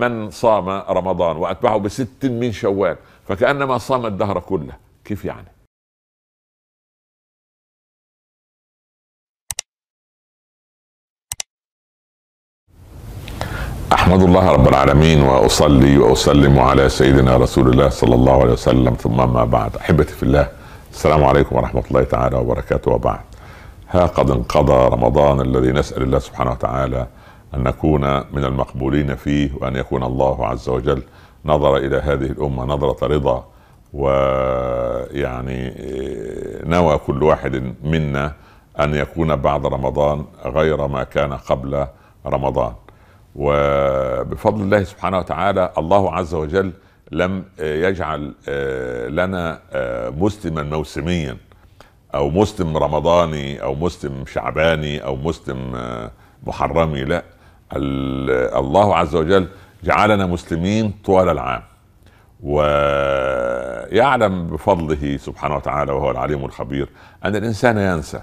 من صام رمضان وأتبعه بست من شوال فكأنما صام الدهر كله كيف يعني احمد الله رب العالمين واصلي واسلم على سيدنا رسول الله صلى الله عليه وسلم ثم ما بعد احبتي في الله السلام عليكم ورحمه الله تعالى وبركاته وبعد ها قد انقضى رمضان الذي نسال الله سبحانه وتعالى ان نكون من المقبولين فيه وان يكون الله عز وجل نظر الى هذه الامه نظره رضا ويعني إيه، نوى كل واحد منا ان يكون بعد رمضان غير ما كان قبل رمضان وبفضل الله سبحانه وتعالى الله عز وجل لم إيه، يجعل إيه، لنا مسلما موسميا او مسلم رمضاني او مسلم شعباني او مسلم محرمي لا الله عز وجل جعلنا مسلمين طوال العام ويعلم بفضله سبحانه وتعالى وهو العليم الخبير ان الانسان ينسى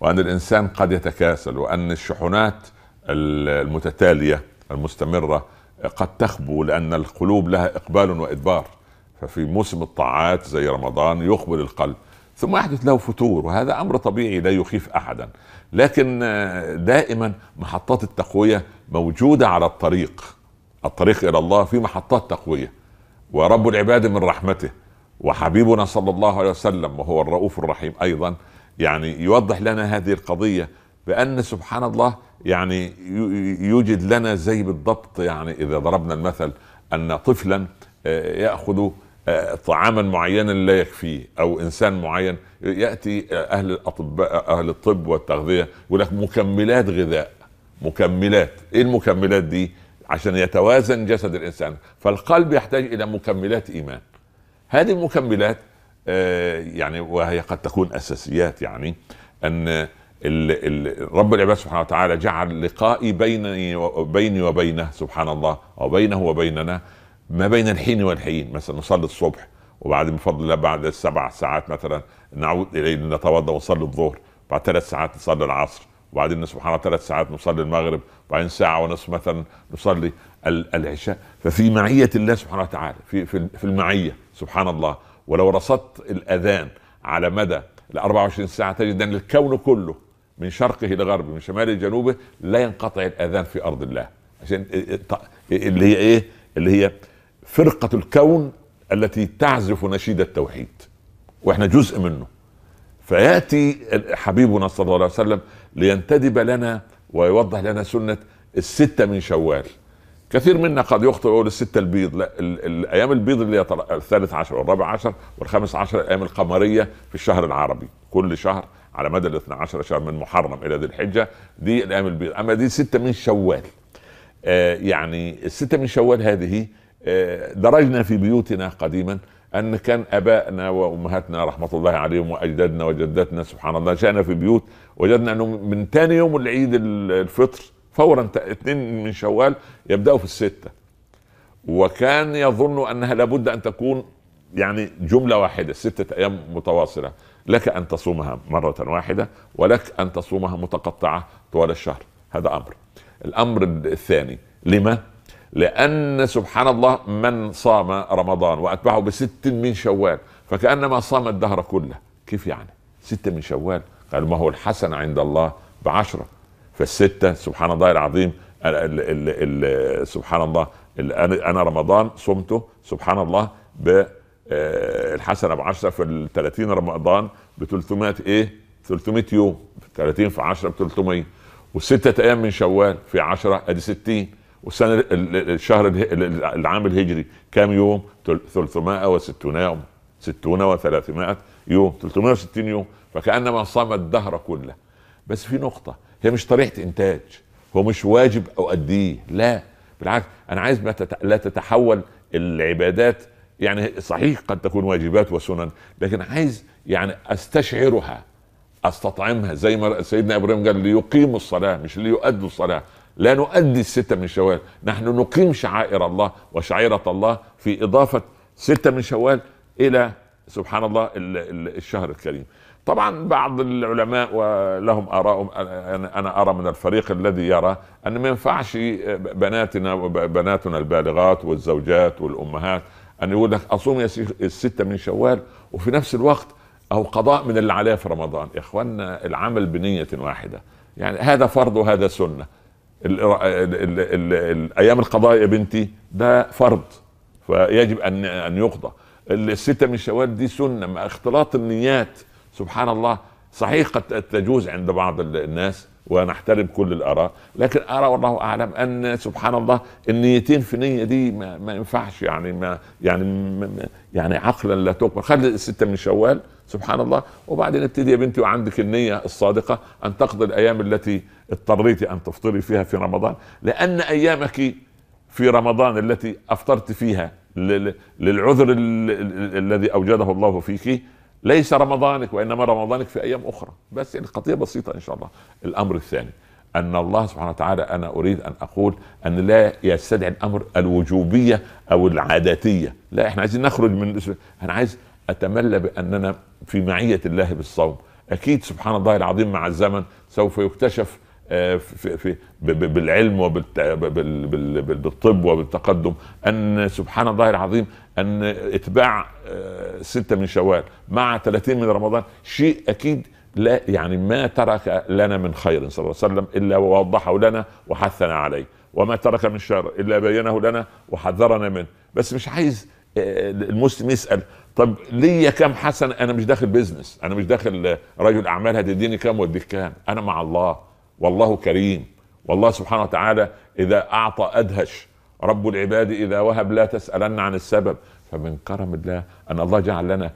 وان الانسان قد يتكاسل وان الشحنات المتتاليه المستمره قد تخبو لان القلوب لها اقبال وادبار ففي موسم الطاعات زي رمضان يقبل القلب ثم يحدث له فتور وهذا امر طبيعي لا يخيف احدا لكن آه، دائما محطات التقويه موجوده على الطريق الطريق الى الله في محطات تقويه ورب العباد من رحمته وحبيبنا صلى الله عليه وسلم وهو الرؤوف الرحيم ايضا يعني يوضح لنا هذه القضيه بان سبحان الله يعني يوجد لنا زي بالضبط يعني اذا ضربنا المثل ان طفلا آه، ياخذ آه، طعاما معينا لا يكفيه او انسان معين ياتي اهل الاطباء اهل الطب والتغذيه يقول لك مكملات غذاء مكملات ايه المكملات دي عشان يتوازن جسد الانسان فالقلب يحتاج الى مكملات ايمان هذه المكملات آه، يعني وهي قد تكون اساسيات يعني ان رب العباد سبحانه وتعالى جعل لقائي بيني وبيني وبينه سبحان الله وبينه وبيننا ما بين الحين والحين مثلا نصلي الصبح وبعد بفضل الله بعد سبع ساعات مثلا نعود اليه نتوضا ونصلي الظهر بعد ثلاث ساعات نصلي العصر وبعدين سبحان الله ثلاث ساعات نصلي المغرب وبعدين ساعه ونصف مثلا نصلي العشاء ففي معيه الله سبحانه وتعالى في في المعيه سبحان الله ولو رصدت الاذان على مدى ال 24 ساعه تجد ان الكون كله من شرقه لغربه من شماله لجنوبه لا ينقطع الاذان في ارض الله عشان اللي هي ايه اللي هي فرقه الكون التي تعزف نشيد التوحيد واحنا جزء منه فياتي حبيبنا صلى الله عليه وسلم لينتدب لنا ويوضح لنا سنه السته من شوال كثير منا قد يخطئ ويقول الستة البيض لا الايام البيض اللي هي الثالث عشر والرابع عشر والخامس عشر الايام القمريه في الشهر العربي كل شهر على مدى ال 12 شهر من محرم الى ذي الحجه دي الايام البيض اما دي ستة من شوال آه يعني الستة من شوال هذه آه، درجنا في بيوتنا قديما ان كان ابائنا وامهاتنا رحمه الله عليهم واجدادنا وجداتنا سبحان الله جاءنا في بيوت وجدنا انه من ثاني يوم العيد الفطر فورا اثنين من شوال يبداوا في السته وكان يظن انها لابد ان تكون يعني جمله واحده سته ايام متواصله لك ان تصومها مره واحده ولك ان تصومها متقطعه طوال الشهر هذا امر الامر الثاني لما لأن سبحان الله من صام رمضان وأتبعه بست من شوال فكأنما صام الدهر كله كيف يعني ستة من شوال قال ما هو الحسن عند الله بعشرة فالستة سبحان الله العظيم الـ الـ الـ الـ سبحان الله الـ أنا رمضان صمته سبحان الله ب آه، بعشرة في 30 رمضان ب 300 إيه 300 يوم 30 في 10 ب 300 أيام من شوال في 10 أدي 60 والسنه الشهر العام الهجري كام يوم 360 يوم 60 و300 يوم 360 يوم فكانما صام الدهر كله بس في نقطه هي مش طريقه انتاج هو مش واجب اؤديه لا بالعكس انا عايز ما تت... لا تتحول العبادات يعني صحيح قد تكون واجبات وسنن لكن عايز يعني استشعرها استطعمها زي ما سيدنا ابراهيم قال ليقيموا الصلاه مش ليؤدوا الصلاه لا نؤدي الستة من شوال نحن نقيم شعائر الله وشعيرة الله في إضافة ستة من شوال إلى سبحان الله الشهر الكريم طبعا بعض العلماء ولهم اراء انا ارى من الفريق الذي يرى ان ما ينفعش آه، بناتنا وبناتنا البالغات والزوجات والامهات ان يقول لك اصوم يا السته من شوال وفي نفس الوقت او قضاء من اللي عليه في رمضان اخواننا العمل بنيه واحده يعني هذا فرض وهذا سنه الايام القضايا يا بنتي ده فرض فيجب ان ان يقضى الستة من شوال دي سنة مع اختلاط النيات سبحان الله صحيح قد تجوز عند بعض الناس ونحترم كل الاراء لكن ارى والله اعلم ان سبحان الله النيتين في نيه دي ما, ما ينفعش يعني ما يعني ما يعني عقلا لا تقبل خلي السته من شوال سبحان الله وبعدين ابتدي يا بنتي وعندك النيه الصادقه ان تقضي الايام التي اضطريت ان تفطري فيها في رمضان لان ايامك في رمضان التي افطرت فيها للعذر الذي اوجده الله فيك ليس رمضانك وانما رمضانك في ايام اخرى بس القضيه يعني بسيطه ان شاء الله الامر الثاني ان الله سبحانه وتعالى انا اريد ان اقول ان لا يستدعي الامر الوجوبيه او العاداتيه لا احنا عايزين نخرج من انا عايز اتملى باننا في معيه الله بالصوم اكيد سبحان الله العظيم مع الزمن سوف يكتشف آه، في في بالعلم وبالطب وبالتقدم ان سبحان الله العظيم ان اتباع آه، سته من شوال مع 30 من رمضان شيء اكيد لا يعني ما ترك لنا من خير صلى الله عليه وسلم الا ووضحه لنا وحثنا عليه وما ترك من شر الا بينه لنا وحذرنا منه بس مش عايز آه، المسلم يسال طب ليا كام حسن انا مش داخل بيزنس انا مش داخل رجل اعمال هتديني كام واديك كام انا مع الله والله كريم والله سبحانه وتعالى اذا اعطى ادهش رب العباد اذا وهب لا تسالن عن السبب فمن كرم الله ان الله جعل لنا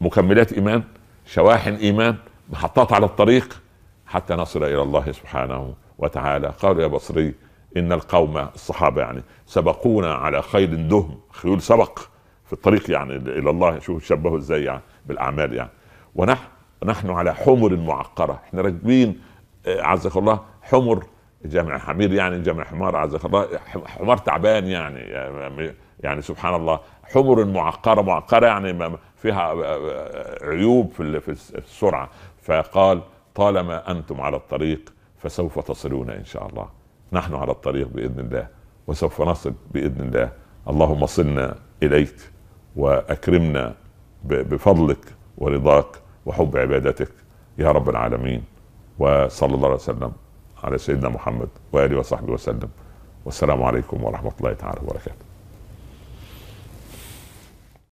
مكملات ايمان شواحن ايمان محطات على الطريق حتى نصل الى الله سبحانه وتعالى قالوا يا بصري ان القوم الصحابه يعني سبقونا على خيل دهم خيول سبق في الطريق يعني الى الله شوف شبهه ازاي يعني بالاعمال يعني ونحن نحن على حمر معقره احنا راكبين آه، عزك الله حمر جمع حمير يعني جمع حمار عزك الله حمار تعبان يعني يعني سبحان الله حمر معقرة معقرة يعني فيها آه، آه، عيوب في السرعة فقال طالما أنتم على الطريق فسوف تصلون إن شاء الله نحن على الطريق بإذن الله وسوف نصل بإذن الله اللهم صلنا إليك وأكرمنا بفضلك ورضاك وحب عبادتك يا رب العالمين وصلى الله عليه وسلم على سيدنا محمد واله وصحبه وسلم والسلام عليكم ورحمه الله تعالى وبركاته